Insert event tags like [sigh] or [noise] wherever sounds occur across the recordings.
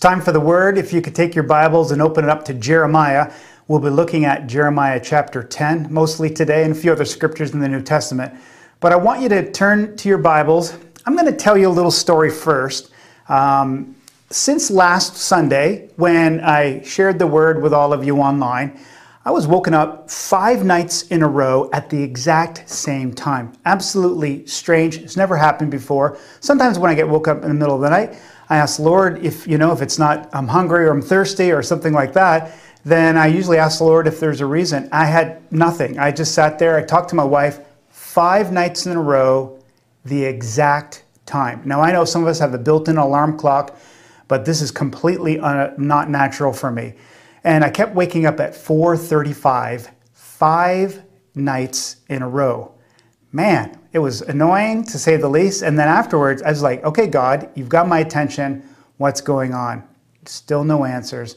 time for the word. If you could take your Bibles and open it up to Jeremiah, we'll be looking at Jeremiah chapter 10 mostly today and a few other scriptures in the New Testament. But I want you to turn to your Bibles. I'm going to tell you a little story first. Um, since last Sunday, when I shared the word with all of you online, I was woken up five nights in a row at the exact same time. Absolutely strange. It's never happened before. Sometimes when I get woke up in the middle of the night, I ask, Lord, if you know, if it's not I'm hungry or I'm thirsty or something like that, then I usually ask the Lord if there's a reason. I had nothing. I just sat there, I talked to my wife five nights in a row, the exact time. Now I know some of us have a built-in alarm clock, but this is completely uh, not natural for me. And I kept waking up at 4:35 five nights in a row man, it was annoying to say the least. And then afterwards, I was like, okay, God, you've got my attention. What's going on? Still no answers.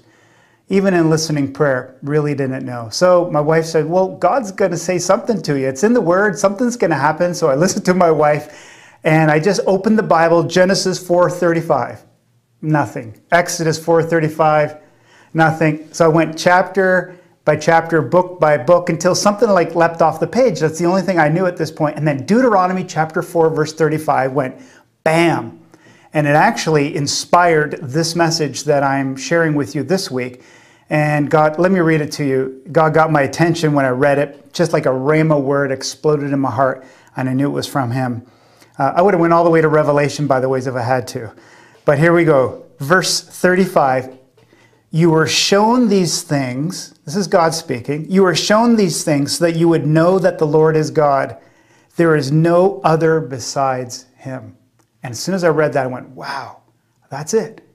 Even in listening prayer, really didn't know. So my wife said, well, God's going to say something to you. It's in the word, something's going to happen. So I [laughs] listened to my wife and I just opened the Bible, Genesis 4:35. Nothing. Exodus 4:35. Nothing. So I went chapter by chapter, book by book, until something like leapt off the page. That's the only thing I knew at this point. And then Deuteronomy chapter 4, verse 35 went bam. And it actually inspired this message that I'm sharing with you this week. And God, let me read it to you. God got my attention when I read it, just like a rhema word exploded in my heart, and I knew it was from Him. Uh, I would have went all the way to Revelation, by the ways, if I had to. But here we go. Verse 35 you were shown these things. This is God speaking. You were shown these things so that you would know that the Lord is God. There is no other besides him. And as soon as I read that, I went, wow, that's it.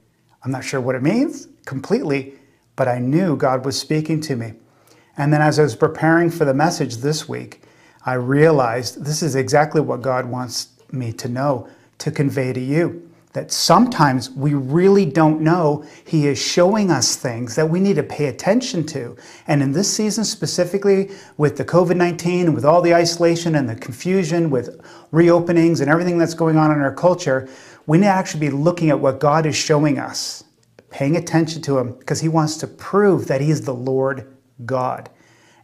I'm not sure what it means completely, but I knew God was speaking to me. And then as I was preparing for the message this week, I realized this is exactly what God wants me to know, to convey to you that sometimes we really don't know. He is showing us things that we need to pay attention to. And in this season, specifically with the COVID 19, with all the isolation and the confusion, with reopenings and everything that's going on in our culture, we need to actually be looking at what God is showing us, paying attention to Him, because He wants to prove that He is the Lord God.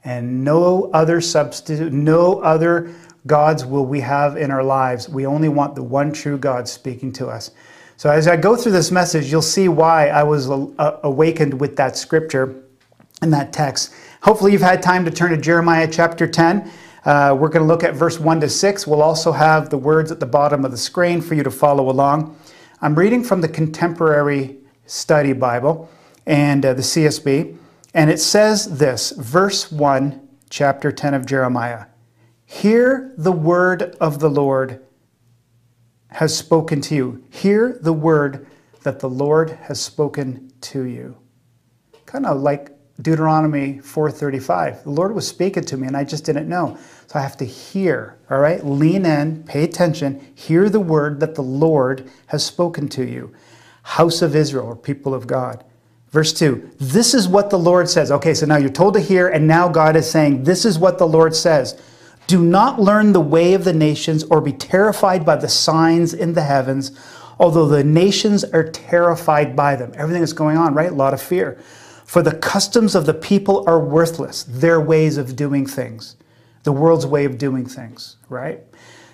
And no other substitute, no other gods will we have in our lives. We only want the one true God speaking to us. So, as I go through this message, you'll see why I was uh, awakened with that scripture and that text. Hopefully, you've had time to turn to Jeremiah chapter 10. Uh, we're going to look at verse 1 to 6. We'll also have the words at the bottom of the screen for you to follow along. I'm reading from the Contemporary Study Bible and uh, the CSB, and it says this verse 1, chapter 10 of Jeremiah. Hear the word of the Lord has spoken to you. Hear the word that the Lord has spoken to you. Kind of like Deuteronomy 4:35. The Lord was speaking to me and I just didn't know. So I have to hear, all right? Lean in, pay attention, hear the word that the Lord has spoken to you. House of Israel or people of God. Verse 2. This is what the Lord says. Okay, so now you're told to hear and now God is saying, this is what the Lord says. Do not learn the way of the nations or be terrified by the signs in the heavens, although the nations are terrified by them. Everything that's going on, right? A lot of fear. For the customs of the people are worthless, their ways of doing things, the world's way of doing things, right?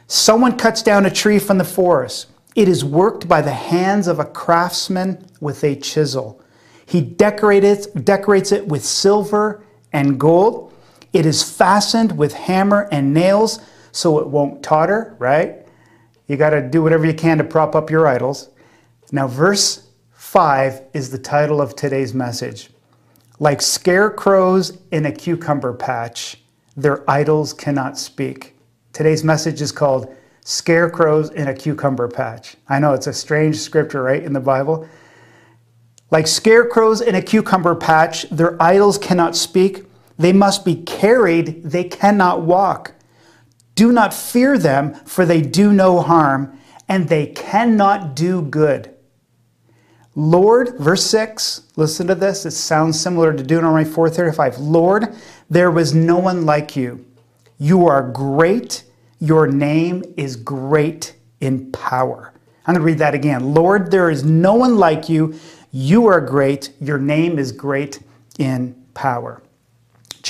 Someone cuts down a tree from the forest. It is worked by the hands of a craftsman with a chisel. He decorates, decorates it with silver and gold it is fastened with hammer and nails so it won't totter, right? You got to do whatever you can to prop up your idols. Now, verse 5 is the title of today's message. Like scarecrows in a cucumber patch, their idols cannot speak. Today's message is called Scarecrows in a Cucumber Patch. I know it's a strange scripture, right, in the Bible. Like scarecrows in a cucumber patch, their idols cannot speak. They must be carried, they cannot walk. Do not fear them, for they do no harm, and they cannot do good. Lord, verse 6, listen to this. It sounds similar to Deuteronomy 4:35. Lord, there was no one like you. You are great. Your name is great in power. I'm going to read that again. Lord, there is no one like you. You are great. Your name is great in power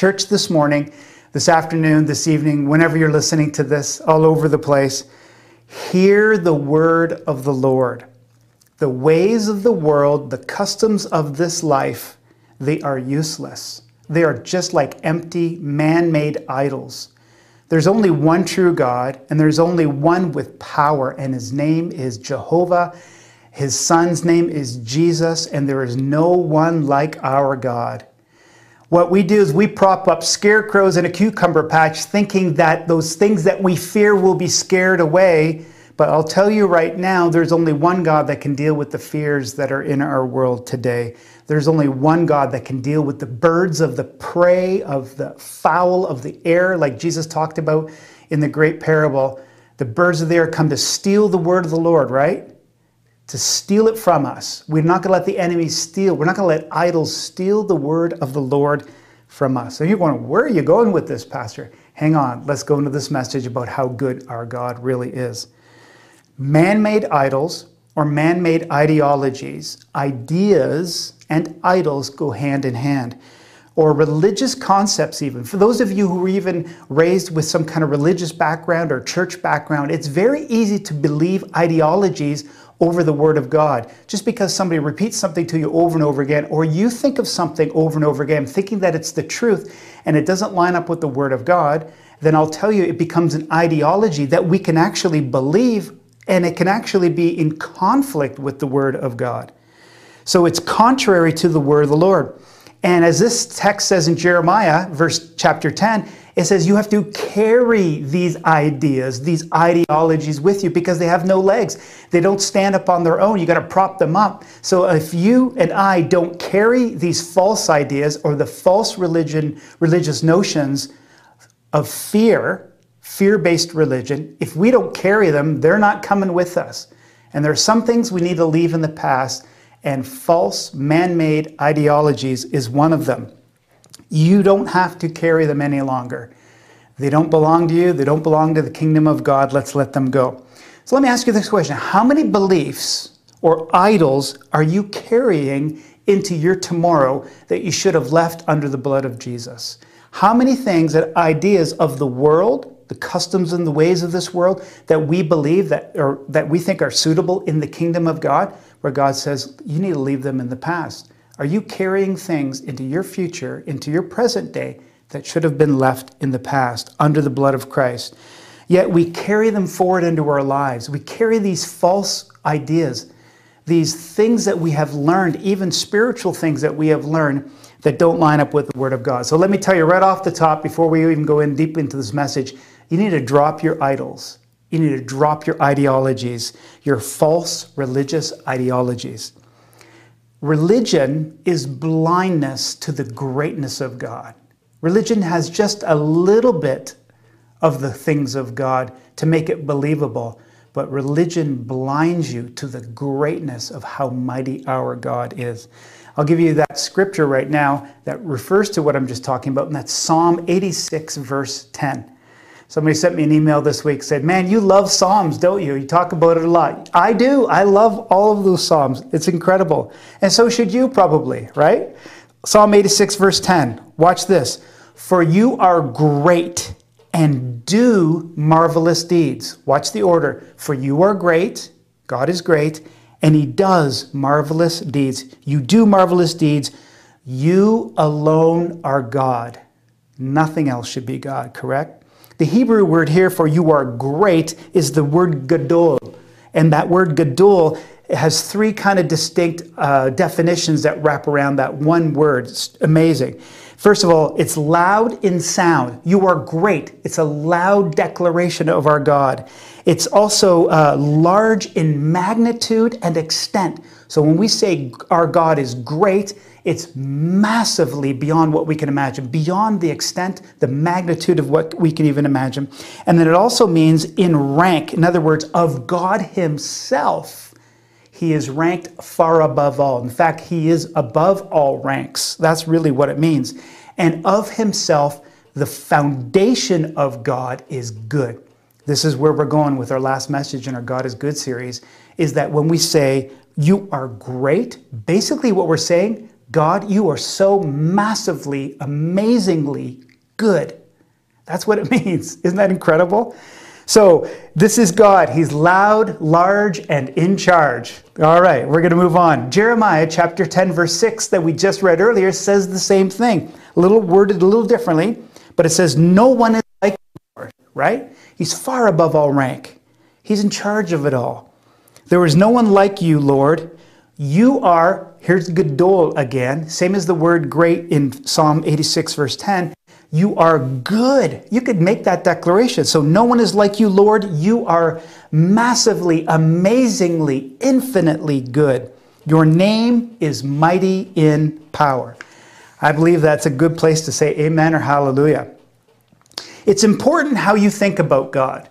church this morning, this afternoon, this evening, whenever you're listening to this, all over the place, hear the word of the Lord. The ways of the world, the customs of this life, they are useless. They are just like empty, man made idols. There's only one true God, and there's only one with power, and his name is Jehovah. His son's name is Jesus, and there is no one like our God. What we do is we prop up scarecrows in a cucumber patch, thinking that those things that we fear will be scared away. But I'll tell you right now, there's only one God that can deal with the fears that are in our world today. There's only one God that can deal with the birds of the prey, of the fowl of the air, like Jesus talked about in the great parable. The birds of the air come to steal the word of the Lord, right? to steal it from us. We're not going to let the enemy steal. We're not going to let idols steal the word of the Lord from us. So you're going, where are you going with this, Pastor? Hang on, let's go into this message about how good our God really is. Man made idols or man made ideologies, ideas and idols go hand in hand. Or religious concepts, even. For those of you who were even raised with some kind of religious background or church background, it's very easy to believe ideologies over the Word of God. Just because somebody repeats something to you over and over again, or you think of something over and over again, thinking that it's the truth, and it doesn't line up with the Word of God, then I'll tell you it becomes an ideology that we can actually believe, and it can actually be in conflict with the Word of God. So it's contrary to the Word of the Lord. And as this text says in Jeremiah, verse chapter 10, it says you have to carry these ideas, these ideologies with you because they have no legs. They don't stand up on their own. You got to prop them up. So if you and I don't carry these false ideas or the false religion, religious notions of fear, fear-based religion, if we don't carry them, they're not coming with us. And there are some things we need to leave in the past, and false man-made ideologies is one of them. You don't have to carry them any longer. They don't belong to you. They don't belong to the kingdom of God. Let's let them go. So let me ask you this question How many beliefs or idols are you carrying into your tomorrow that you should have left under the blood of Jesus? How many things and ideas of the world, the customs and the ways of this world that we believe that or that we think are suitable in the kingdom of God, where God says you need to leave them in the past. Are you carrying things into your future, into your present day, that should have been left in the past under the blood of Christ? Yet we carry them forward into our lives. We carry these false ideas, these things that we have learned, even spiritual things that we have learned that don't line up with the Word of God. So let me tell you right off the top, before we even go in deep into this message, you need to drop your idols. You need to drop your ideologies, your false religious ideologies. Religion is blindness to the greatness of God. Religion has just a little bit of the things of God to make it believable, but religion blinds you to the greatness of how mighty our God is. I'll give you that scripture right now that refers to what I'm just talking about, and that's Psalm 86, verse 10. Somebody sent me an email this week said, "Man, you love Psalms, don't you? You talk about it a lot." I do. I love all of those Psalms. It's incredible. And so should you probably, right? Psalm 86 verse 10. Watch this. For you are great and do marvelous deeds. Watch the order. For you are great, God is great, and he does marvelous deeds. You do marvelous deeds. You alone are God. Nothing else should be God, correct? The Hebrew word here for you are great is the word gadol. And that word gadol has three kind of distinct uh, definitions that wrap around that one word. It's amazing. First of all, it's loud in sound. You are great. It's a loud declaration of our God. It's also uh, large in magnitude and extent. So when we say our God is great, it's massively beyond what we can imagine, beyond the extent, the magnitude of what we can even imagine. And then it also means in rank, in other words, of God Himself. He is ranked far above all. In fact, He is above all ranks. That's really what it means. And of Himself, the foundation of God is good. This is where we're going with our last message in our God is Good series is that when we say, you are great, basically what we're saying, God, you are so massively, amazingly good. That's what it [laughs] means. Isn't that incredible? So, this is God. He's loud, large, and in charge. All right, we're going to move on. Jeremiah chapter 10, verse 6, that we just read earlier, says the same thing, a little worded a little differently, but it says, No one is like the Lord, right? He's far above all rank, He's in charge of it all. There is no one like you, Lord. You are, here's Gadol again, same as the word great in Psalm 86, verse 10. You are good. You could make that declaration. So, no one is like you, Lord. You are massively, amazingly, infinitely good. Your name is mighty in power. I believe that's a good place to say amen or hallelujah. It's important how you think about God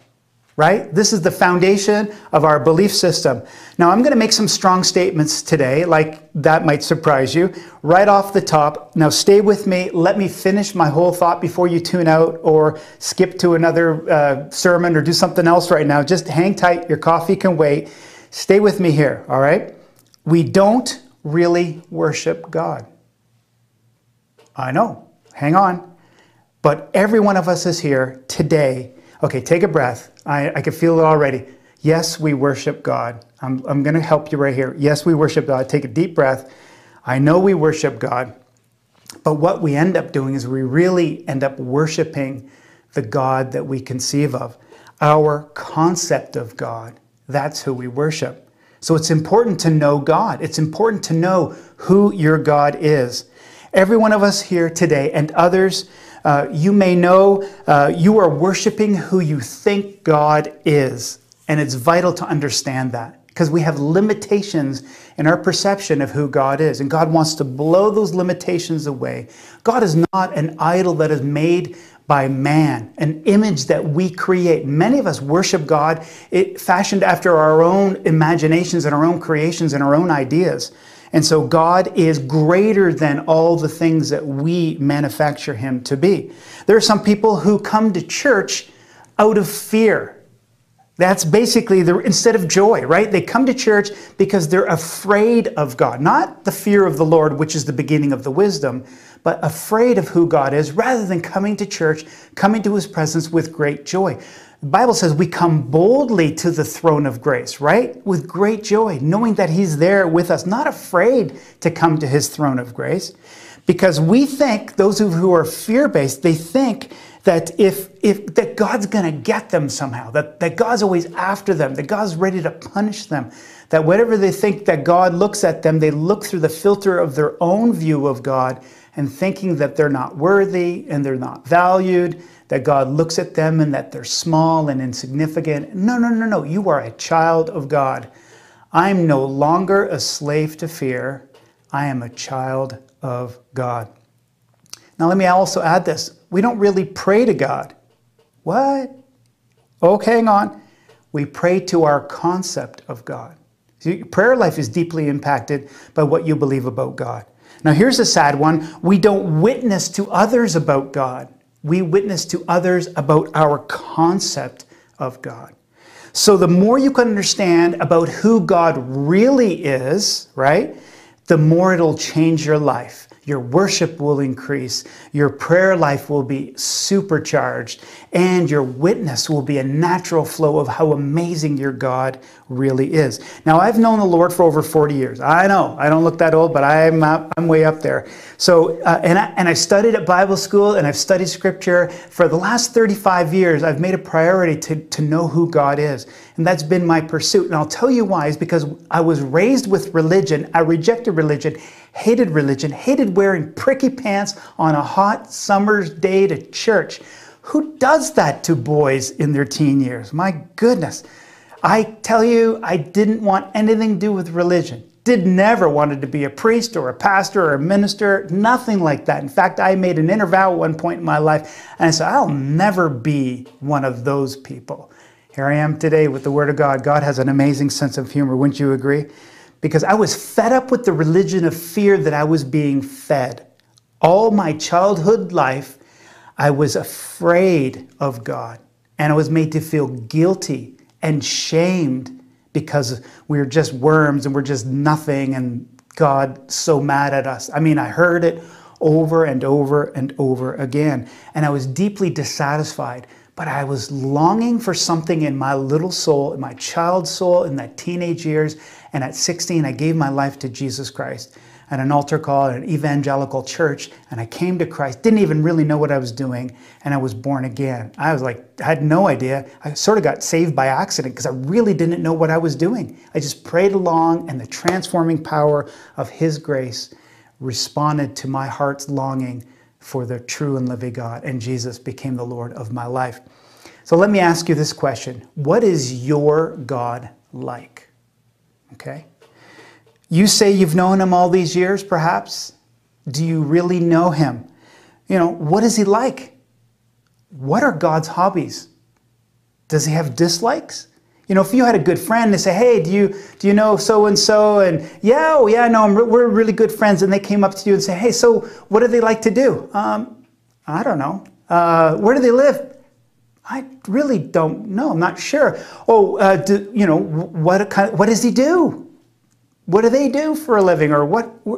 right? This is the foundation of our belief system. Now, I'm going to make some strong statements today, like that might surprise you, right off the top. Now, stay with me. Let me finish my whole thought before you tune out or skip to another uh, sermon or do something else right now. Just hang tight. Your coffee can wait. Stay with me here, all right? We don't really worship God. I know. Hang on. But every one of us is here today Okay, take a breath. I, I can feel it already. Yes, we worship God. I'm, I'm going to help you right here. Yes, we worship God. Take a deep breath. I know we worship God. But what we end up doing is we really end up worshiping the God that we conceive of, our concept of God. That's who we worship. So it's important to know God. It's important to know who your God is. Every one of us here today and others uh, you may know uh, you are worshiping who you think God is. And it's vital to understand that because we have limitations in our perception of who God is. And God wants to blow those limitations away. God is not an idol that is made by man, an image that we create. Many of us worship God it, fashioned after our own imaginations and our own creations and our own ideas. And so God is greater than all the things that we manufacture him to be. There are some people who come to church out of fear. That's basically the instead of joy, right? They come to church because they're afraid of God, not the fear of the Lord, which is the beginning of the wisdom, but afraid of who God is rather than coming to church, coming to his presence with great joy. The Bible says we come boldly to the throne of grace, right? With great joy, knowing that He's there with us, not afraid to come to His throne of grace. Because we think, those who are fear based, they think that if, if that God's going to get them somehow, that, that God's always after them, that God's ready to punish them, that whatever they think that God looks at them, they look through the filter of their own view of God and thinking that they're not worthy and they're not valued, that God looks at them and that they're small and insignificant. No, no, no, no. You are a child of God. I'm no longer a slave to fear. I am a child of God. Now, let me also add this we don't really pray to God. What? Okay, hang on. We pray to our concept of God. See, prayer life is deeply impacted by what you believe about God. Now, here's a sad one we don't witness to others about God, we witness to others about our concept of God. So, the more you can understand about who God really is, right, the more it'll change your life your worship will increase, your prayer life will be supercharged, and your witness will be a natural flow of how amazing your God really is. Now, I've known the Lord for over 40 years. I know, I don't look that old, but I'm, I'm way up there. So, uh, and, I, and I studied at Bible school and I've studied scripture. For the last 35 years, I've made a priority to, to know who God is. And that's been my pursuit. And I'll tell you why, is because I was raised with religion, I rejected religion hated religion, hated wearing pricky pants on a hot summer's day to church. Who does that to boys in their teen years? My goodness. I tell you, I didn't want anything to do with religion. Did never wanted to be a priest or a pastor or a minister, nothing like that. In fact, I made an inner vow at one point in my life and I said, I'll never be one of those people. Here I am today with the Word of God. God has an amazing sense of humor, wouldn't you agree? because I was fed up with the religion of fear that I was being fed. All my childhood life, I was afraid of God and I was made to feel guilty and shamed because we are just worms and we're just nothing and God so mad at us. I mean, I heard it over and over and over again. And I was deeply dissatisfied, but I was longing for something in my little soul, in my child soul, in that teenage years. And at 16, I gave my life to Jesus Christ at an altar call at an evangelical church. And I came to Christ, didn't even really know what I was doing. And I was born again. I was like, I had no idea. I sort of got saved by accident because I really didn't know what I was doing. I just prayed along, and the transforming power of His grace responded to my heart's longing for the true and living God, and Jesus became the Lord of my life. So let me ask you this question What is your God like? Okay? You say you've known him all these years, perhaps. Do you really know him? You know, what is he like? What are God's hobbies? Does he have dislikes? You know, if you had a good friend, they say, "Hey, do you do you know so and so?" And yeah, oh yeah, no, re we're really good friends. And they came up to you and say, "Hey, so what do they like to do?" Um, I don't know. Uh, where do they live? I really don't know. I'm not sure. Oh, uh, do, you know, what kind, what does he do? What do they do for a living, or what? Wh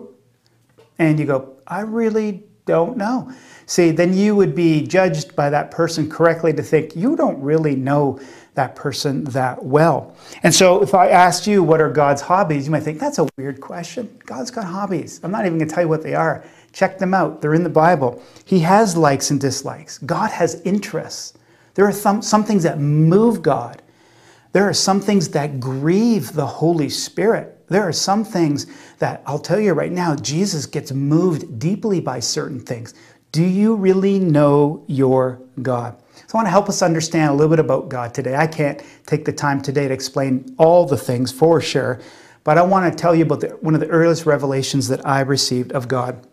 and you go, I really don't know. See, then you would be judged by that person correctly to think you don't really know that person that well. And so if I asked you, what are God's hobbies? You might think, that's a weird question. God's got hobbies. I'm not even going to tell you what they are. Check them out. They're in the Bible. He has likes and dislikes. God has interests. There are some, some things that move God. There are some things that grieve the Holy Spirit. There are some things that I'll tell you right now, Jesus gets moved deeply by certain things. Do you really know your God? So I want to help us understand a little bit about God today. I can't take the time today to explain all the things for sure, but I want to tell you about the, one of the earliest revelations that I received of God,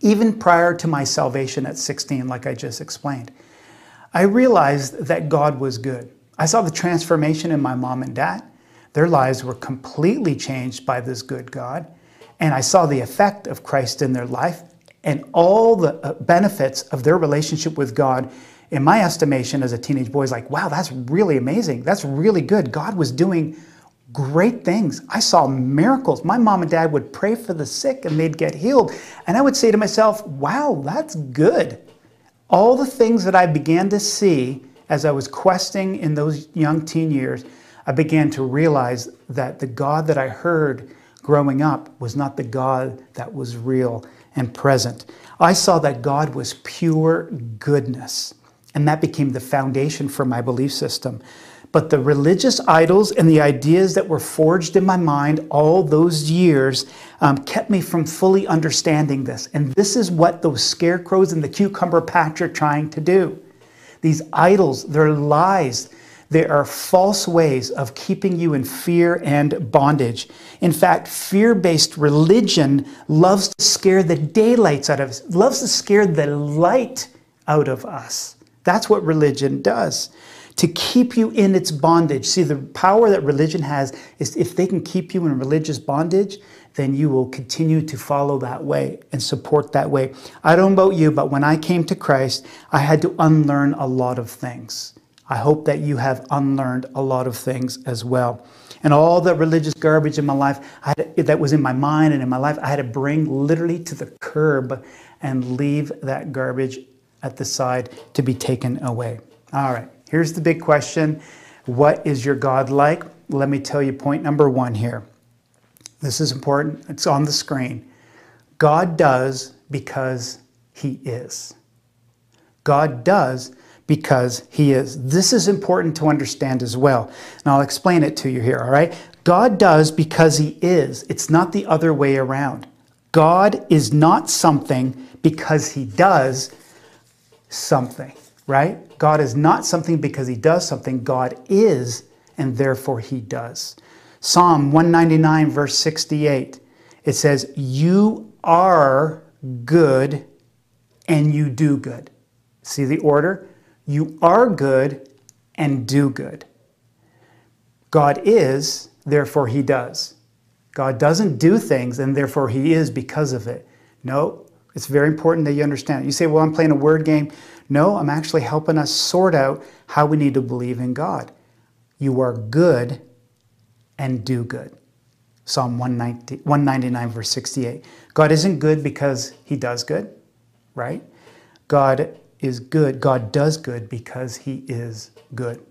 even prior to my salvation at 16, like I just explained. I realized that God was good. I saw the transformation in my mom and dad. Their lives were completely changed by this good God. And I saw the effect of Christ in their life and all the uh, benefits of their relationship with God. In my estimation, as a teenage boy, is like, wow, that's really amazing. That's really good. God was doing great things. I saw miracles. My mom and dad would pray for the sick and they'd get healed. And I would say to myself, wow, that's good all the things that I began to see as I was questing in those young teen years, I began to realize that the God that I heard growing up was not the God that was real and present. I saw that God was pure goodness, and that became the foundation for my belief system. But the religious idols and the ideas that were forged in my mind all those years um, kept me from fully understanding this. And this is what those scarecrows and the cucumber patch are trying to do. These idols, they're lies. They are false ways of keeping you in fear and bondage. In fact, fear based religion loves to scare the daylights out of us, loves to scare the light out of us. That's what religion does to keep you in its bondage. See, the power that religion has is if they can keep you in religious bondage, then you will continue to follow that way and support that way. I don't know about you, but when I came to Christ, I had to unlearn a lot of things. I hope that you have unlearned a lot of things as well. And all the religious garbage in my life that was in my mind and in my life, I had to bring literally to the curb and leave that garbage at the side to be taken away. All right. Here's the big question What is your God like? Let me tell you point number one here. This is important, it's on the screen. God does because He is. God does because He is. This is important to understand as well. And I'll explain it to you here, all right? God does because He is. It's not the other way around. God is not something because He does something right? God is not something because he does something. God is, and therefore he does. Psalm 199, verse 68, it says, You are good and you do good. See the order? You are good and do good. God is, therefore he does. God doesn't do things and therefore he is because of it. No, it's very important that you understand. You say, well, I'm playing a word game. No, I'm actually helping us sort out how we need to believe in God. You are good and do good. Psalm 199, verse 68. God isn't good because he does good, right? God is good. God does good because he is good.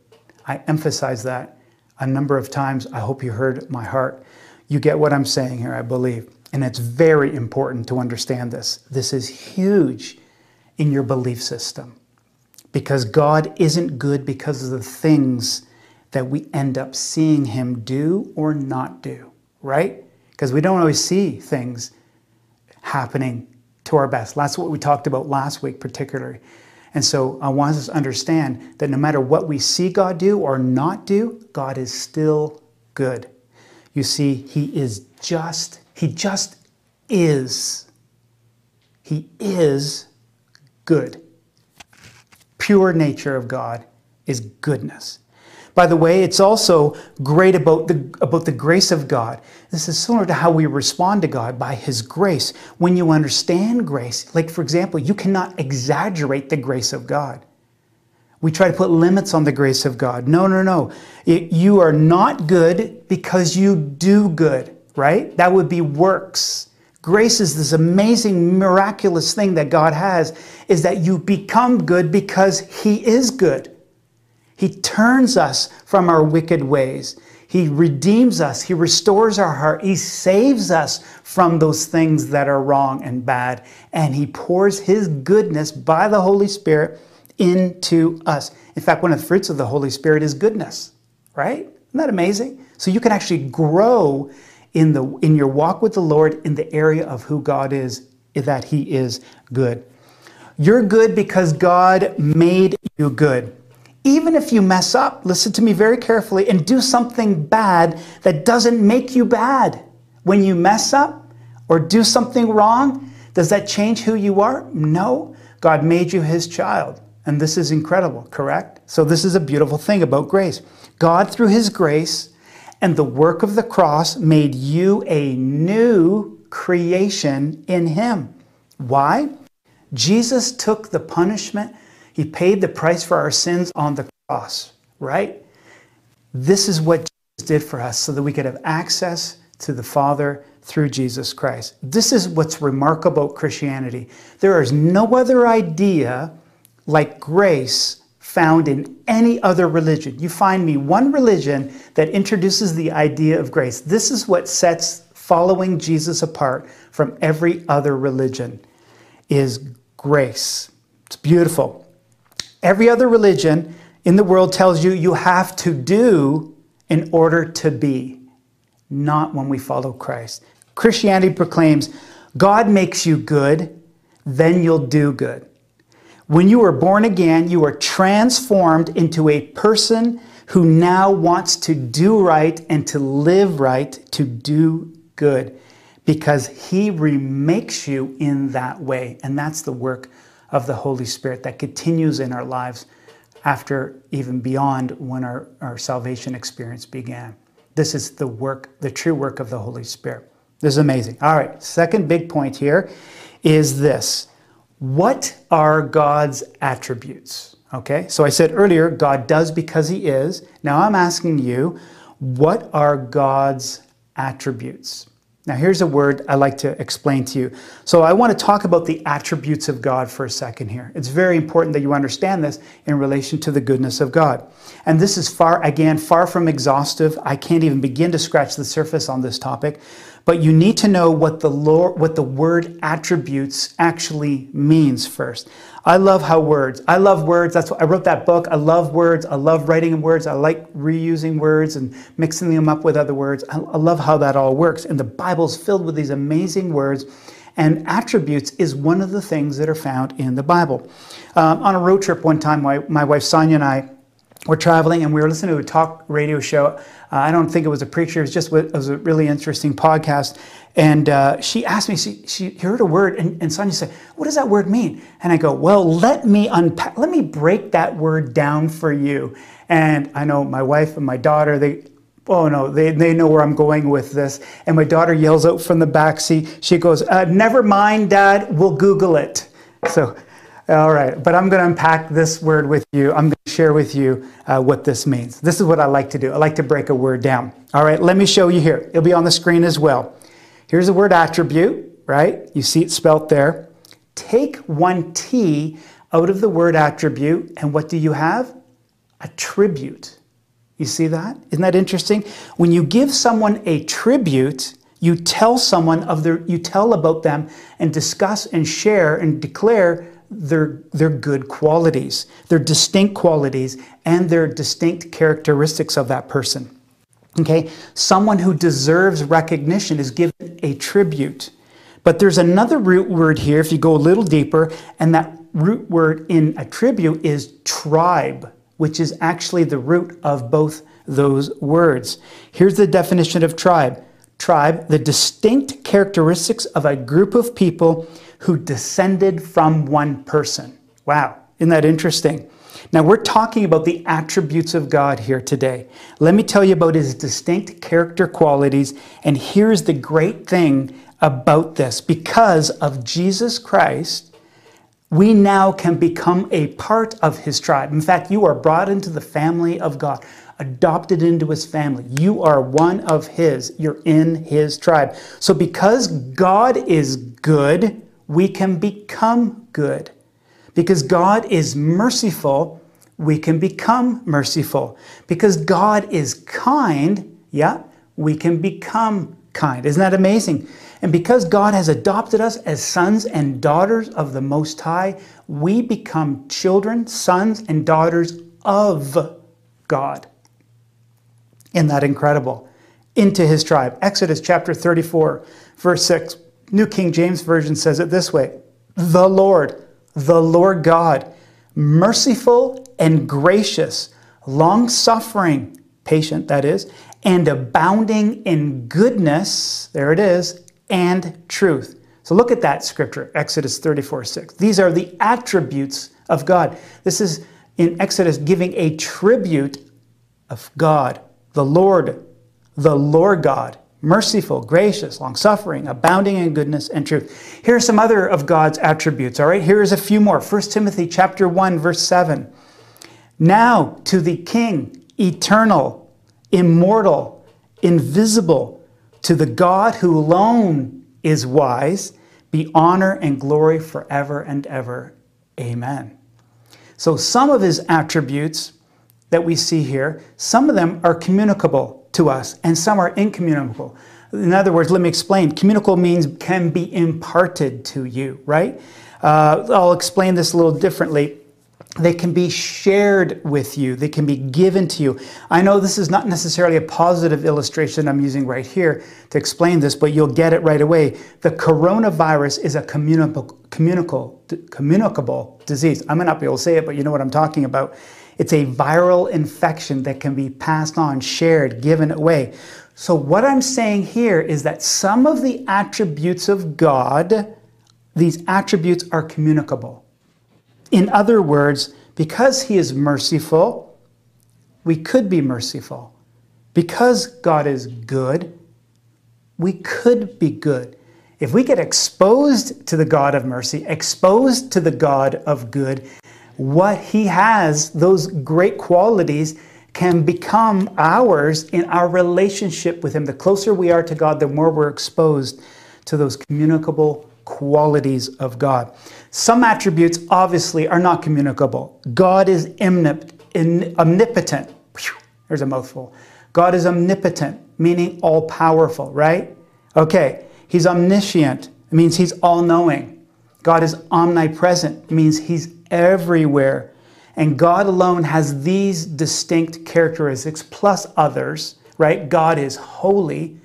I emphasize that a number of times. I hope you heard my heart. You get what I'm saying here, I believe. And it's very important to understand this. This is huge in your belief system because God isn't good because of the things that we end up seeing Him do or not do, right? Because we don't always see things happening to our best. That's what we talked about last week, particularly. And so I want us to understand that no matter what we see God do or not do, God is still good. You see, He is just, He just is. He is good. Pure nature of God is goodness. By the way, it's also great about the, about the grace of God. This is similar to how we respond to God by His grace. When you understand grace, like for example, you cannot exaggerate the grace of God. We try to put limits on the grace of God. No, no, no. It, you are not good because you do good, right? That would be works. Grace is this amazing, miraculous thing that God has, is that you become good because He is good. He turns us from our wicked ways. He redeems us. He restores our heart. He saves us from those things that are wrong and bad. And He pours His goodness by the Holy Spirit into us. In fact, one of the fruits of the Holy Spirit is goodness, right? Isn't that amazing? So you can actually grow in the in your walk with the Lord in the area of who God is that he is good. You're good because God made you good. Even if you mess up, listen to me very carefully and do something bad that doesn't make you bad. When you mess up or do something wrong, does that change who you are? No. God made you his child. And this is incredible, correct? So, this is a beautiful thing about grace. God, through his grace, and the work of the cross made you a new creation in Him. Why? Jesus took the punishment, He paid the price for our sins on the cross, right? This is what Jesus did for us so that we could have access to the Father through Jesus Christ. This is what's remarkable about Christianity. There is no other idea like grace found in any other religion. You find me one religion that introduces the idea of grace. This is what sets following Jesus apart from every other religion is grace. It's beautiful. Every other religion in the world tells you you have to do in order to be, not when we follow Christ. Christianity proclaims God makes you good, then you'll do good. When you are born again, you are transformed into a person who now wants to do right and to live right, to do good, because He remakes you in that way. And that's the work of the Holy Spirit that continues in our lives after even beyond when our, our salvation experience began. This is the work, the true work of the Holy Spirit. This is amazing. All right, second big point here is this what are God's attributes? Okay, so I said earlier, God does because He is. Now I'm asking you, what are God's attributes? Now, here's a word I like to explain to you. So, I want to talk about the attributes of God for a second here. It's very important that you understand this in relation to the goodness of God. And this is far, again, far from exhaustive. I can't even begin to scratch the surface on this topic. But you need to know what the what the word attributes actually means first. I love how words, I love words. That's what I wrote that book. I love words. I love writing words. I like reusing words and mixing them up with other words. I, I love how that all works. And the Bible's filled with these amazing words. And attributes is one of the things that are found in the Bible. Um, on a road trip one time, my, my wife Sonia and I, we're traveling and we were listening to a talk radio show. Uh, I don't think it was a preacher, it was just it was a really interesting podcast. And uh, she asked me, she, she heard a word, and, and Sonia said, What does that word mean? And I go, Well, let me unpack, let me break that word down for you. And I know my wife and my daughter, they, oh no, they, they know where I'm going with this. And my daughter yells out from the back seat, she goes, uh, Never mind, Dad, we'll Google it. So all right, but I'm going to unpack this word with you. I'm going to share with you uh, what this means. This is what I like to do. I like to break a word down. All right, let me show you here. It'll be on the screen as well. Here's the word attribute, right? You see it spelt there. Take one T out of the word attribute, and what do you have? A tribute. You see that? Isn't that interesting? When you give someone a tribute, you tell someone of their, you tell about them and discuss and share and declare their, are good qualities, their distinct qualities, and their distinct characteristics of that person. Okay, someone who deserves recognition is given a tribute. But there's another root word here, if you go a little deeper, and that root word in a tribute is tribe, which is actually the root of both those words. Here's the definition of tribe tribe, the distinct characteristics of a group of people who descended from one person. Wow, isn't that interesting? Now, we're talking about the attributes of God here today. Let me tell you about his distinct character qualities. And here's the great thing about this because of Jesus Christ, we now can become a part of his tribe. In fact, you are brought into the family of God, adopted into his family. You are one of his, you're in his tribe. So, because God is good, we can become good. Because God is merciful, we can become merciful. Because God is kind, yeah, we can become kind. Isn't that amazing? And because God has adopted us as sons and daughters of the Most High, we become children, sons, and daughters of God. Isn't that incredible? Into his tribe. Exodus chapter 34, verse 6. New King James Version says it this way The Lord, the Lord God, merciful and gracious, long suffering, patient that is, and abounding in goodness, there it is, and truth. So look at that scripture, Exodus 34 6. These are the attributes of God. This is in Exodus giving a tribute of God, the Lord, the Lord God merciful, gracious, long suffering, abounding in goodness and truth. Here are some other of God's attributes, all right? Here is a few more. 1 Timothy chapter 1 verse 7. Now to the king, eternal, immortal, invisible, to the God who alone is wise, be honor and glory forever and ever. Amen. So some of his attributes that we see here, some of them are communicable to us, and some are incommunicable. In other words, let me explain. Communicable means can be imparted to you, right? Uh, I'll explain this a little differently. They can be shared with you, they can be given to you. I know this is not necessarily a positive illustration I'm using right here to explain this, but you'll get it right away. The coronavirus is a communicable, communicable, communicable disease. I might not be able to say it, but you know what I'm talking about. It's a viral infection that can be passed on, shared, given away. So, what I'm saying here is that some of the attributes of God, these attributes are communicable. In other words, because He is merciful, we could be merciful. Because God is good, we could be good. If we get exposed to the God of mercy, exposed to the God of good, what He has, those great qualities, can become ours in our relationship with Him. The closer we are to God, the more we're exposed to those communicable qualities of God. Some attributes obviously are not communicable. God is omnipotent. There's a mouthful. God is omnipotent, meaning all powerful, right? Okay, he's omniscient, it means he's all knowing. God is omnipresent, means he's everywhere. And God alone has these distinct characteristics plus others, right? God is holy.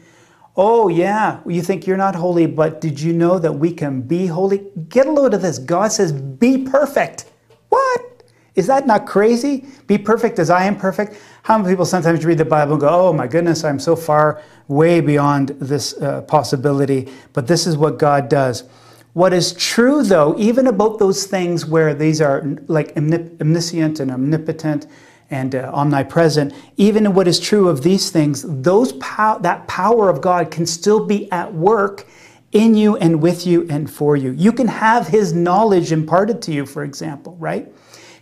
Oh, yeah, you think you're not holy, but did you know that we can be holy? Get a load of this. God says, be perfect. What? Is that not crazy? Be perfect as I am perfect. How many people sometimes read the Bible and go, oh my goodness, I'm so far way beyond this uh, possibility? But this is what God does. What is true, though, even about those things where these are like omniscient and omnipotent and uh, omnipresent, even what is true of these things, those pow- that power of God can still be at work in you and with you and for you. You can have His knowledge imparted to you, for example, right?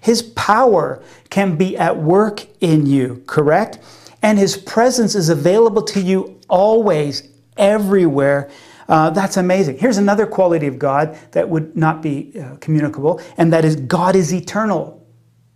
His power can be at work in you, correct? And His presence is available to you always, everywhere, uh, that's amazing. Here's another quality of God that would not be uh, communicable, and that is God is eternal.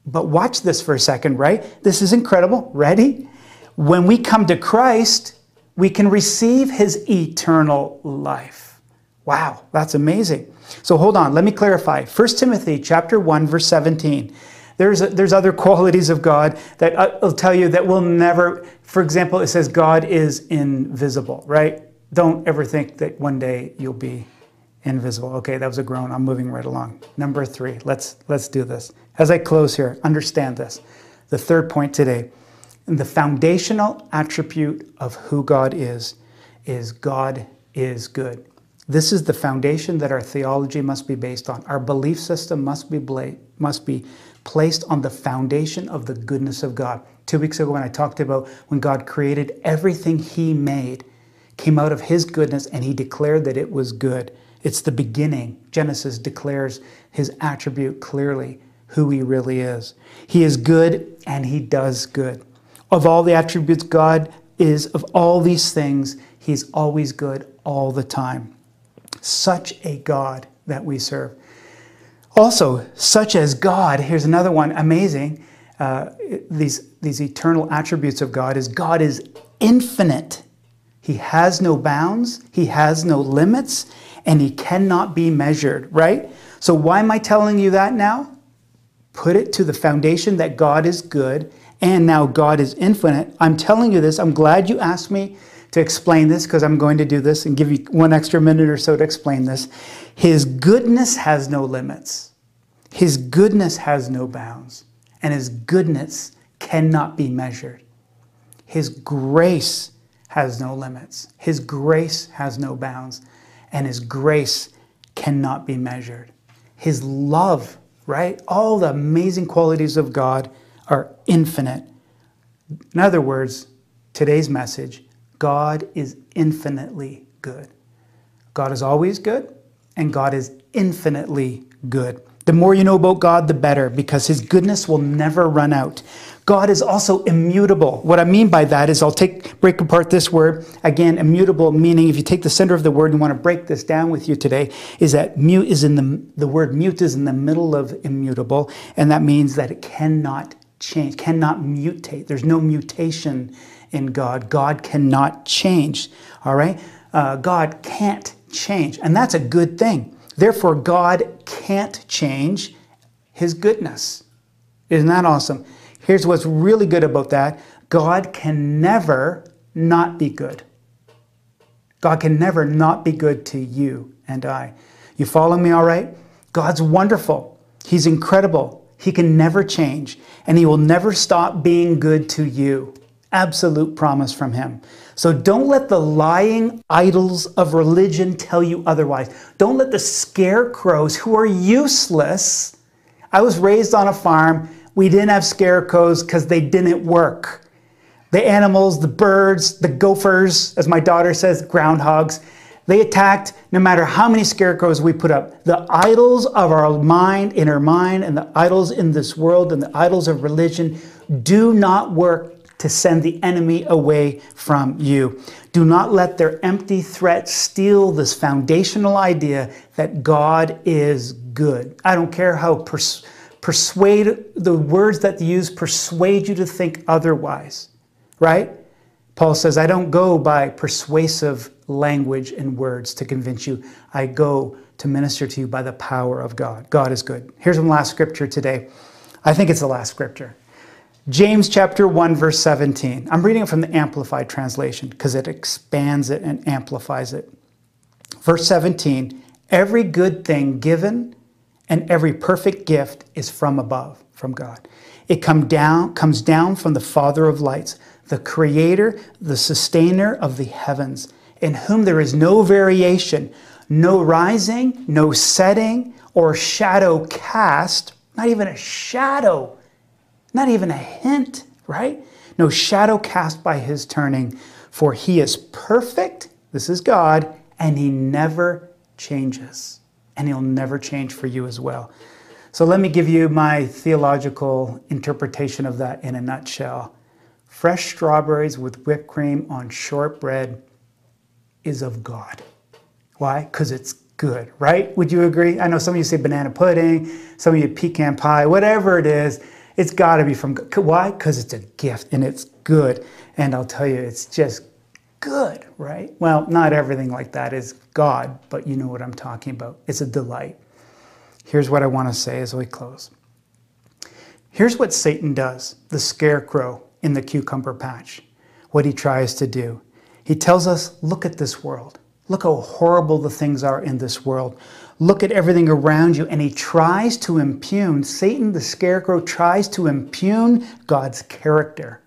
But watch this for a second, right? This is incredible. Ready? When we come to Christ, we can receive his eternal life. Wow, that's amazing. So hold on, let me clarify. 1 Timothy chapter 1 verse 17. There's, a, there's other qualities of God that uh, I'll tell you that will never, for example, it says God is invisible, right? don't ever think that one day you'll be invisible. Okay, that was a groan. I'm moving right along. Number three, let's let's do this. As I close here, understand this. The third point today, the foundational attribute of who God is, is God is good. This is the foundation that our theology must be based on. Our belief system must be bla- must be placed on the foundation of the goodness of God. Two weeks ago, when I talked about when God created everything He made, came out of his goodness and he declared that it was good. It's the beginning. Genesis declares his attribute clearly, who he really is. He is good and he does good. Of all the attributes God is, of all these things, he's always good all the time. Such a God that we serve. Also, such as God, here's another one amazing. Uh, these, these eternal attributes of God is God is infinite. He has no bounds, he has no limits, and he cannot be measured, right? So, why am I telling you that now? Put it to the foundation that God is good and now God is infinite. I'm telling you this. I'm glad you asked me to explain this because I'm going to do this and give you one extra minute or so to explain this. His goodness has no limits, His goodness has no bounds, and His goodness cannot be measured. His grace has no limits. His grace has no bounds, and His grace cannot be measured. His love, right? All the amazing qualities of God are infinite. In other words, today's message God is infinitely good. God is always good, and God is infinitely good. The more you know about God, the better, because His goodness will never run out. God is also immutable. What I mean by that is I'll take break apart this word. Again, immutable meaning if you take the center of the word and want to break this down with you today, is that mute is in the the word mute is in the middle of immutable, and that means that it cannot change, cannot mutate. There's no mutation in God. God cannot change. All right? Uh, God can't change. And that's a good thing. Therefore, God can't change his goodness. Isn't that awesome? Here's what's really good about that God can never not be good. God can never not be good to you and I. You following me all right? God's wonderful. He's incredible. He can never change, and He will never stop being good to you. Absolute promise from Him. So don't let the lying idols of religion tell you otherwise. Don't let the scarecrows who are useless. I was raised on a farm we didn't have scarecrows because they didn't work. The animals, the birds, the gophers, as my daughter says, groundhogs, they attacked no matter how many scarecrows we put up. The idols of our mind, inner mind, and the idols in this world, and the idols of religion do not work to send the enemy away from you. Do not let their empty threats steal this foundational idea that God is good. I don't care how persuade the words that you use persuade you to think otherwise right paul says i don't go by persuasive language and words to convince you i go to minister to you by the power of god god is good here's one last scripture today i think it's the last scripture james chapter 1 verse 17 i'm reading it from the amplified translation because it expands it and amplifies it verse 17 every good thing given and every perfect gift is from above, from God. It come down, comes down from the Father of lights, the creator, the sustainer of the heavens, in whom there is no variation, no rising, no setting, or shadow cast, not even a shadow, not even a hint, right? No shadow cast by his turning, for he is perfect, this is God, and he never changes and He'll never change for you as well. So let me give you my theological interpretation of that in a nutshell. Fresh strawberries with whipped cream on shortbread is of God. Why? Because it's good, right? Would you agree? I know some of you say banana pudding, some of you pecan pie, whatever it is. It's got to be from God. Why? Because it's a gift and it's good. And I'll tell you, it's just good, right? Well, not everything like that is God, but you know what I'm talking about. It's a delight. Here's what I want to say as we close. Here's what Satan does, the scarecrow in the cucumber patch, what he tries to do. He tells us, look at this world. Look how horrible the things are in this world. Look at everything around you. And he tries to impugn, Satan the scarecrow tries to impugn God's character.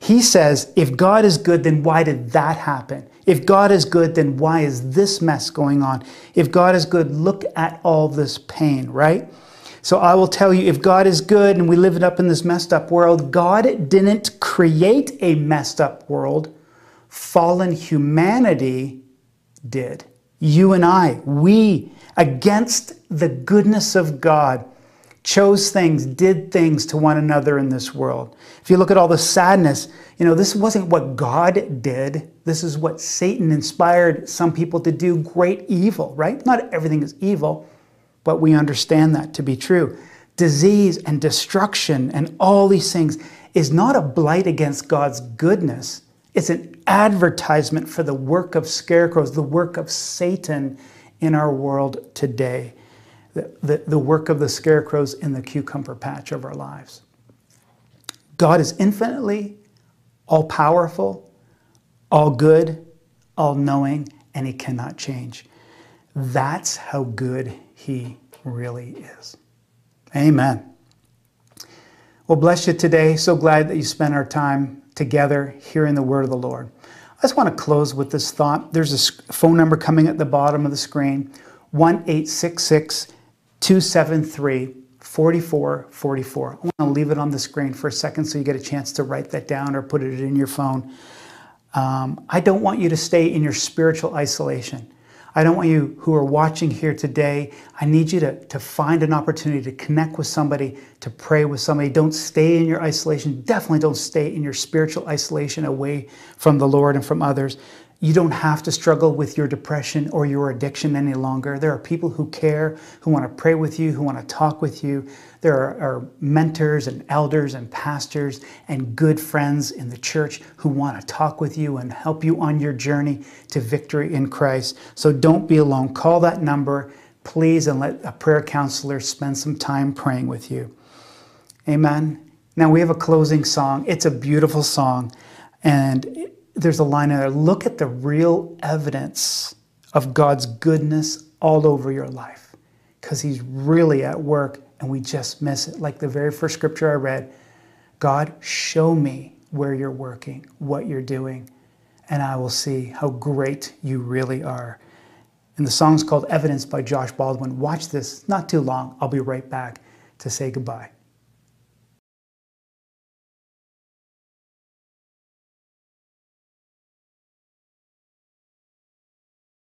He says, if God is good, then why did that happen? If God is good, then why is this mess going on? If God is good, look at all this pain, right? So I will tell you, if God is good and we live it up in this messed up world, God didn't create a messed up world. Fallen humanity did. You and I, we, against the goodness of God, chose things, did things to one another in this world. If you look at all the sadness, you know, this wasn't what God did. This is what Satan inspired some people to do great evil, right? Not everything is evil, but we understand that to be true. Disease and destruction and all these things is not a blight against God's goodness. It's an advertisement for the work of scarecrows, the work of Satan in our world today the, the, work of the scarecrows in the cucumber patch of our lives. God is infinitely all powerful, all good, all knowing, and He cannot change. That's how good He really is. Amen. Well, bless you today. So glad that you spent our time together hearing the word of the Lord. I just want to close with this thought. There's a phone number coming at the bottom of the screen 1 866 273 4444. I want to leave it on the screen for a second so you get a chance to write that down or put it in your phone. Um, I don't want you to stay in your spiritual isolation. I don't want you who are watching here today, I need you to, to find an opportunity to connect with somebody, to pray with somebody. Don't stay in your isolation. Definitely don't stay in your spiritual isolation away from the Lord and from others. You don't have to struggle with your depression or your addiction any longer. There are people who care, who want to pray with you, who want to talk with you. There are, are, mentors and elders and pastors and good friends in the church who want to talk with you and help you on your journey to victory in Christ. So don't be alone. Call that number, please, and let a prayer counselor spend some time praying with you. Amen. Now we have a closing song. It's a beautiful song. And there's a line in there look at the real evidence of God's goodness all over your life because He's really at work and we just miss it. Like the very first scripture I read God, show me where you're working, what you're doing, and I will see how great you really are. And the song's called Evidence by Josh Baldwin. Watch this, not too long. I'll be right back to say goodbye.